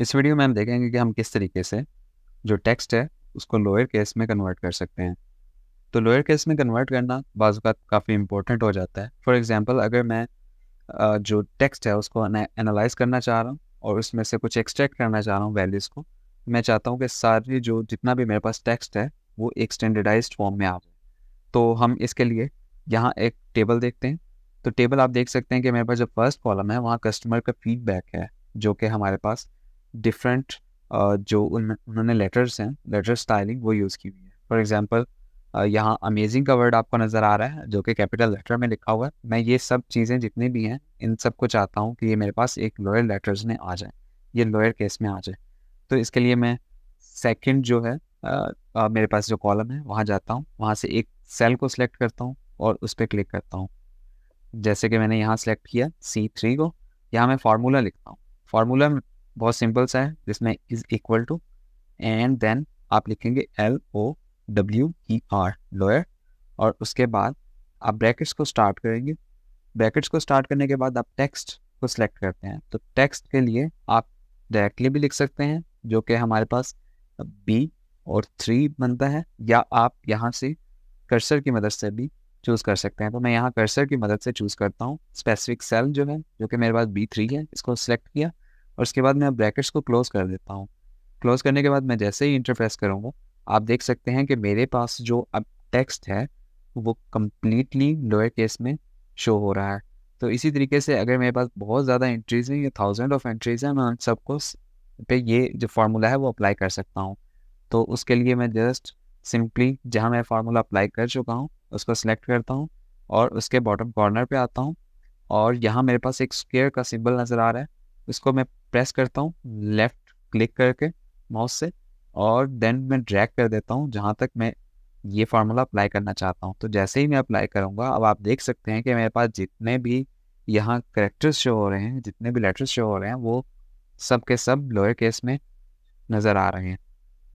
इस वीडियो में हम देखेंगे कि हम किस तरीके से जो टेक्स्ट है उसको लोअर केस में कन्वर्ट कर सकते हैं तो लोअर केस में कन्वर्ट करना बाज़ात काफ़ी इंपॉर्टेंट हो जाता है फॉर एग्ज़ाम्पल अगर मैं जो टेक्स्ट है उसको एनालाइज करना चाह रहा हूँ और उसमें से कुछ एक्सट्रैक्ट करना चाह रहा हूँ वैल्यूज़ को मैं चाहता हूँ कि सारी जो जितना भी मेरे पास टेक्स्ट है वो एक स्टैंडर्डाइज फॉर्म में आ तो हम इसके लिए यहाँ एक टेबल देखते हैं तो टेबल आप देख सकते हैं कि मेरे पास जो फर्स्ट कॉलम है वहाँ कस्टमर का फीडबैक है जो कि हमारे पास डिफरेंट uh, जो उन्होंने लेटर्स हैं लेटर स्टाइलिंग वो यूज़ की हुई है फॉर एग्जाम्पल uh, यहाँ अमेजिंग का वर्ड आपको नज़र आ रहा है जो कि कैपिटल लेटर में लिखा हुआ है मैं ये सब चीज़ें जितनी भी हैं इन सब को चाहता हूँ कि ये मेरे पास एक लॉयर लेटर्स में आ जाए ये लॉयर केस में आ जाए तो इसके लिए मैं सेकेंड जो है आ, uh, आ, मेरे पास जो कॉलम है वहाँ जाता हूँ वहाँ से एक सेल को सिलेक्ट करता हूँ और उस पर क्लिक करता हूँ जैसे कि मैंने यहाँ सेलेक्ट किया सी थ्री को यहाँ मैं फार्मूला लिखता हूँ फार्मूला बहुत सिंपल सा है जिसमें is equal to and then आप लिखेंगे L O W E R lower और उसके बाद आप ब्रैकेट्स को स्टार्ट करेंगे ब्रैकेट्स को स्टार्ट करने के बाद आप टेक्स्ट को सिलेक्ट करते हैं तो टेक्स्ट के लिए आप डायरेक्टली भी लिख सकते हैं जो कि हमारे पास बी और थ्री बनता है या आप यहाँ से कर्सर की मदद से भी चूज़ कर सकते हैं तो मैं यहाँ कर्सर की मदद से चूज़ करता हूँ स्पेसिफिक सेल जो है जो कि मेरे पास बी थ्री है इसको सिलेक्ट किया और उसके बाद मैं ब्रैकेट्स को क्लोज़ कर देता हूँ क्लोज़ करने के बाद मैं जैसे ही इंटरफेस करूँगा आप देख सकते हैं कि मेरे पास जो अब टेक्स्ट है वो कम्प्लीटली लोअर केस में शो हो रहा है तो इसी तरीके से अगर मेरे पास बहुत ज़्यादा एंट्रीज़ हैं या थाउजेंड ऑफ एंट्रीज़ हैं मैं उन सबको पे ये जो फार्मूला है वो अप्लाई कर सकता हूँ तो उसके लिए मैं जस्ट सिंपली जहाँ मैं फार्मूला अप्लाई कर चुका हूँ उसको सिलेक्ट करता हूँ और उसके बॉटम कॉर्नर पे आता हूँ और यहाँ मेरे पास एक स्क्वेयर का सिंबल नज़र आ रहा है उसको मैं प्रेस करता हूँ लेफ्ट क्लिक करके माउस से और देन मैं ड्रैग कर देता हूँ जहाँ तक मैं ये फार्मूला अप्लाई करना चाहता हूँ तो जैसे ही मैं अप्लाई करूँगा अब आप देख सकते हैं कि मेरे पास जितने भी यहाँ करेक्टर्स शो हो रहे हैं जितने भी लेटर्स शो हो रहे हैं वो सब के सब लोअर केस में नज़र आ रहे हैं